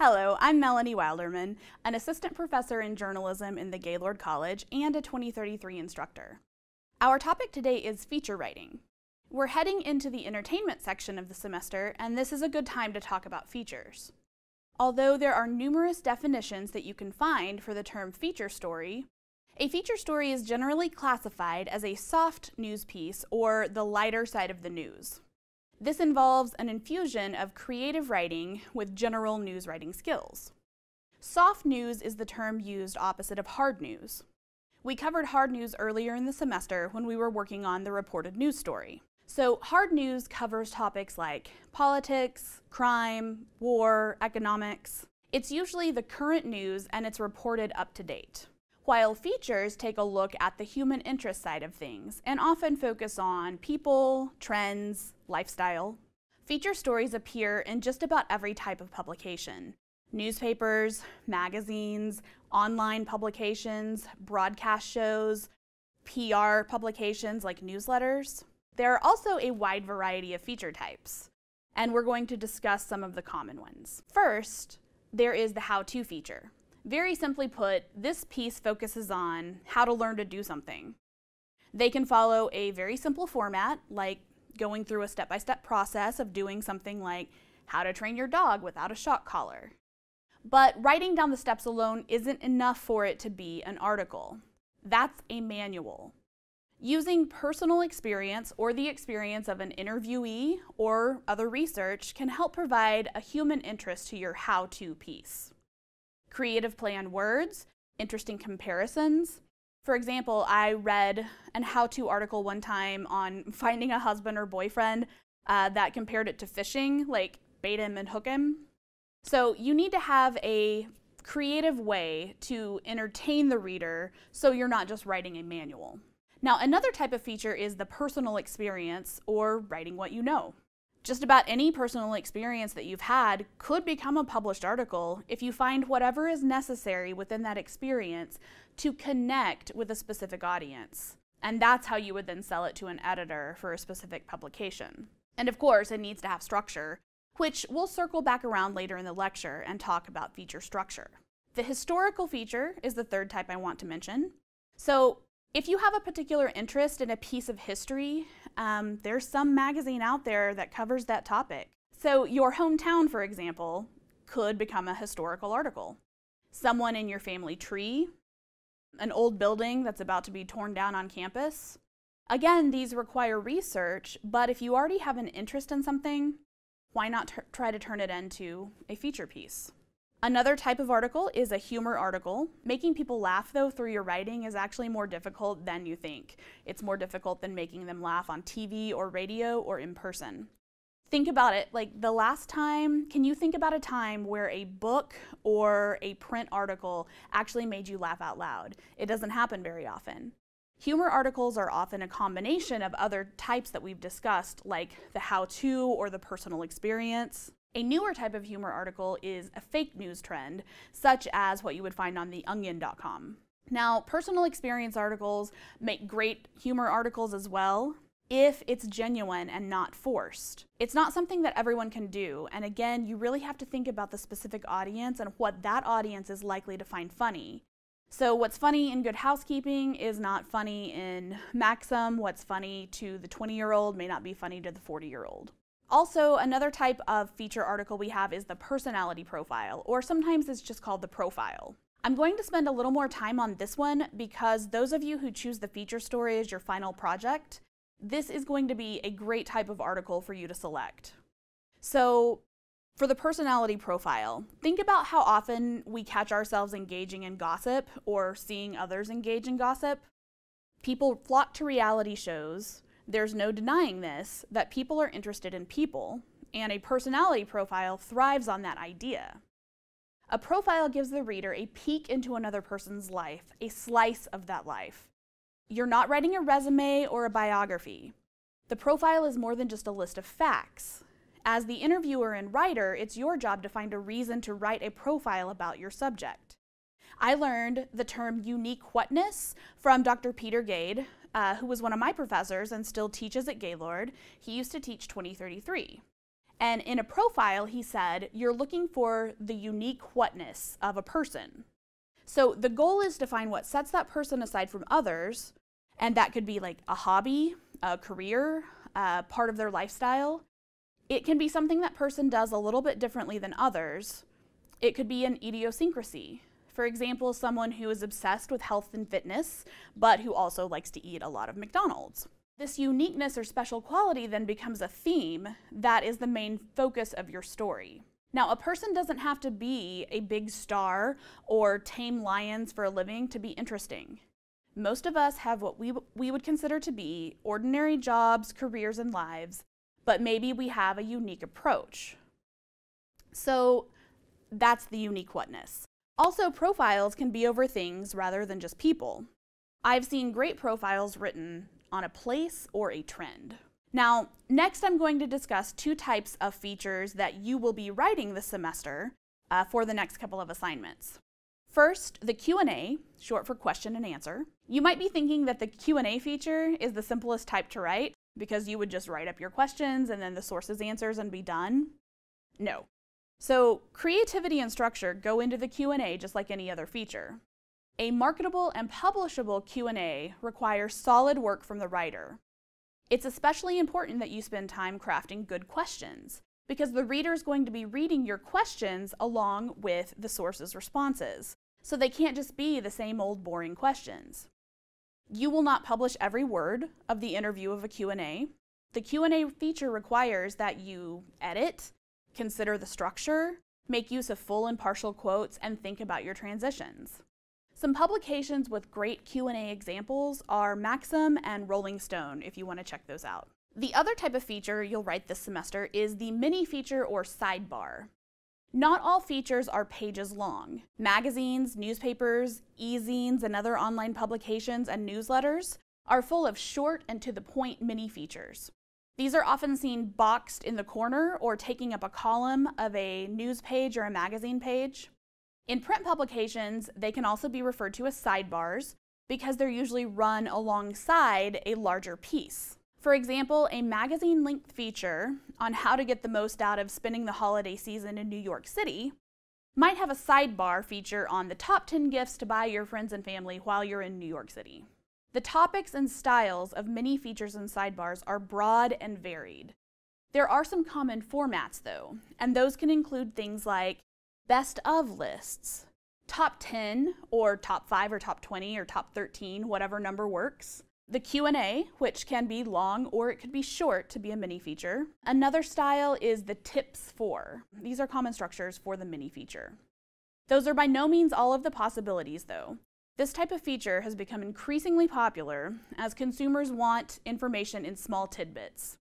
Hello, I'm Melanie Wilderman, an assistant professor in journalism in the Gaylord College and a 2033 instructor. Our topic today is feature writing. We're heading into the entertainment section of the semester, and this is a good time to talk about features. Although there are numerous definitions that you can find for the term feature story, a feature story is generally classified as a soft news piece or the lighter side of the news. This involves an infusion of creative writing with general news writing skills. Soft news is the term used opposite of hard news. We covered hard news earlier in the semester when we were working on the reported news story. So, hard news covers topics like politics, crime, war, economics. It's usually the current news and it's reported up to date while features take a look at the human interest side of things and often focus on people, trends, lifestyle. Feature stories appear in just about every type of publication. Newspapers, magazines, online publications, broadcast shows, PR publications like newsletters. There are also a wide variety of feature types, and we're going to discuss some of the common ones. First, there is the how-to feature. Very simply put, this piece focuses on how to learn to do something. They can follow a very simple format, like going through a step-by-step -step process of doing something like how to train your dog without a shock collar. But writing down the steps alone isn't enough for it to be an article. That's a manual. Using personal experience or the experience of an interviewee or other research can help provide a human interest to your how-to piece creative play on words, interesting comparisons. For example, I read an how to article one time on finding a husband or boyfriend uh, that compared it to fishing, like bait him and hook him. So you need to have a creative way to entertain the reader so you're not just writing a manual. Now, another type of feature is the personal experience or writing what you know. Just about any personal experience that you've had could become a published article if you find whatever is necessary within that experience to connect with a specific audience. And that's how you would then sell it to an editor for a specific publication. And of course, it needs to have structure, which we'll circle back around later in the lecture and talk about feature structure. The historical feature is the third type I want to mention. So if you have a particular interest in a piece of history um, there's some magazine out there that covers that topic. So your hometown, for example, could become a historical article. Someone in your family tree, an old building that's about to be torn down on campus. Again, these require research, but if you already have an interest in something, why not try to turn it into a feature piece? Another type of article is a humor article. Making people laugh, though, through your writing is actually more difficult than you think. It's more difficult than making them laugh on TV or radio or in person. Think about it, like the last time, can you think about a time where a book or a print article actually made you laugh out loud? It doesn't happen very often. Humor articles are often a combination of other types that we've discussed, like the how to or the personal experience. A newer type of humor article is a fake news trend, such as what you would find on Onion.com. Now, personal experience articles make great humor articles as well if it's genuine and not forced. It's not something that everyone can do, and again, you really have to think about the specific audience and what that audience is likely to find funny. So, what's funny in Good Housekeeping is not funny in Maxim. What's funny to the 20 year old may not be funny to the 40 year old. Also, another type of feature article we have is the personality profile, or sometimes it's just called the profile. I'm going to spend a little more time on this one because those of you who choose the feature story as your final project, this is going to be a great type of article for you to select. So, for the personality profile, think about how often we catch ourselves engaging in gossip or seeing others engage in gossip. People flock to reality shows, there's no denying this, that people are interested in people, and a personality profile thrives on that idea. A profile gives the reader a peek into another person's life, a slice of that life. You're not writing a resume or a biography. The profile is more than just a list of facts. As the interviewer and writer, it's your job to find a reason to write a profile about your subject. I learned the term unique whatness from Dr. Peter Gade, uh, who was one of my professors and still teaches at Gaylord, he used to teach 2033. And in a profile, he said, you're looking for the unique whatness of a person. So the goal is to find what sets that person aside from others, and that could be like a hobby, a career, a part of their lifestyle. It can be something that person does a little bit differently than others. It could be an idiosyncrasy, for example, someone who is obsessed with health and fitness, but who also likes to eat a lot of McDonald's. This uniqueness or special quality then becomes a theme that is the main focus of your story. Now, a person doesn't have to be a big star or tame lions for a living to be interesting. Most of us have what we, we would consider to be ordinary jobs, careers, and lives, but maybe we have a unique approach. So that's the unique whatness. Also, profiles can be over things rather than just people. I've seen great profiles written on a place or a trend. Now, next I'm going to discuss two types of features that you will be writing this semester uh, for the next couple of assignments. First, the Q&A, short for question and answer. You might be thinking that the Q&A feature is the simplest type to write because you would just write up your questions and then the source's answers and be done. No, so creativity and structure go into the Q&A just like any other feature. A marketable and publishable Q&A requires solid work from the writer. It's especially important that you spend time crafting good questions because the reader is going to be reading your questions along with the source's responses. So they can't just be the same old boring questions. You will not publish every word of the interview of a Q&A. The Q&A feature requires that you edit, Consider the structure, make use of full and partial quotes, and think about your transitions. Some publications with great Q&A examples are Maxim and Rolling Stone if you want to check those out. The other type of feature you'll write this semester is the mini feature or sidebar. Not all features are pages long. Magazines, newspapers, e-zines, and other online publications and newsletters are full of short and to the point mini features. These are often seen boxed in the corner or taking up a column of a news page or a magazine page. In print publications, they can also be referred to as sidebars because they're usually run alongside a larger piece. For example, a magazine length feature on how to get the most out of spending the holiday season in New York City might have a sidebar feature on the top 10 gifts to buy your friends and family while you're in New York City. The topics and styles of many features and sidebars are broad and varied. There are some common formats, though, and those can include things like best of lists, top 10 or top 5 or top 20 or top 13, whatever number works. The Q&A, which can be long or it could be short to be a mini feature. Another style is the tips for. These are common structures for the mini feature. Those are by no means all of the possibilities though. This type of feature has become increasingly popular as consumers want information in small tidbits.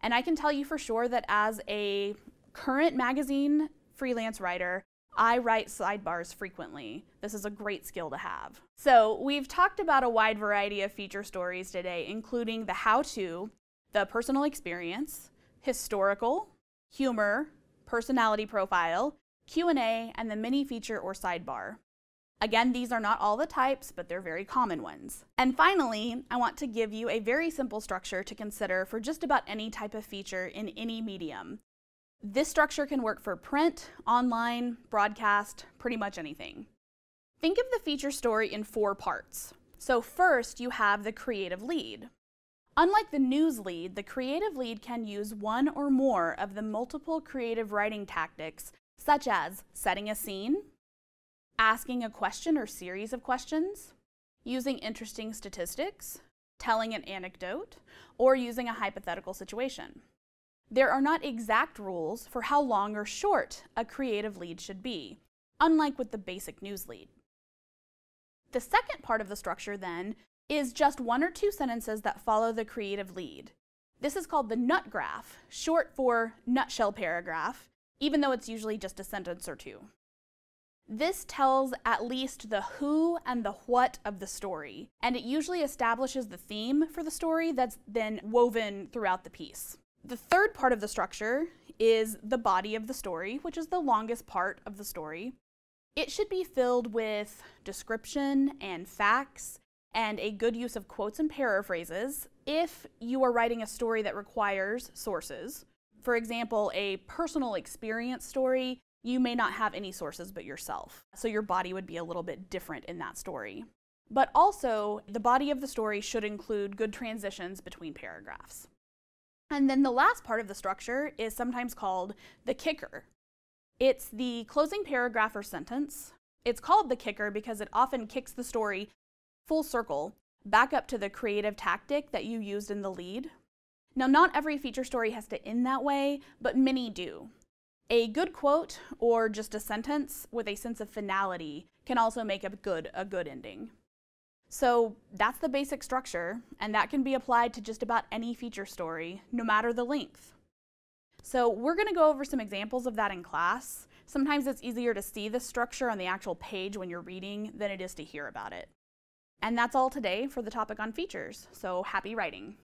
And I can tell you for sure that as a current magazine freelance writer, I write sidebars frequently. This is a great skill to have. So, we've talked about a wide variety of feature stories today, including the how to, the personal experience, historical, humor, personality profile, Q&A, and the mini feature or sidebar. Again, these are not all the types, but they're very common ones. And finally, I want to give you a very simple structure to consider for just about any type of feature in any medium. This structure can work for print, online, broadcast, pretty much anything. Think of the feature story in four parts. So first, you have the creative lead. Unlike the news lead, the creative lead can use one or more of the multiple creative writing tactics, such as setting a scene, asking a question or series of questions, using interesting statistics, telling an anecdote, or using a hypothetical situation. There are not exact rules for how long or short a creative lead should be, unlike with the basic news lead. The second part of the structure, then, is just one or two sentences that follow the creative lead. This is called the nut graph, short for nutshell paragraph, even though it's usually just a sentence or two. This tells at least the who and the what of the story, and it usually establishes the theme for the story that's then woven throughout the piece. The third part of the structure is the body of the story, which is the longest part of the story. It should be filled with description and facts and a good use of quotes and paraphrases if you are writing a story that requires sources. For example, a personal experience story you may not have any sources but yourself. So your body would be a little bit different in that story. But also, the body of the story should include good transitions between paragraphs. And then the last part of the structure is sometimes called the kicker. It's the closing paragraph or sentence. It's called the kicker because it often kicks the story full circle back up to the creative tactic that you used in the lead. Now, not every feature story has to end that way, but many do. A good quote or just a sentence with a sense of finality can also make a good, a good ending. So that's the basic structure, and that can be applied to just about any feature story, no matter the length. So we're going to go over some examples of that in class. Sometimes it's easier to see the structure on the actual page when you're reading than it is to hear about it. And that's all today for the topic on features, so happy writing.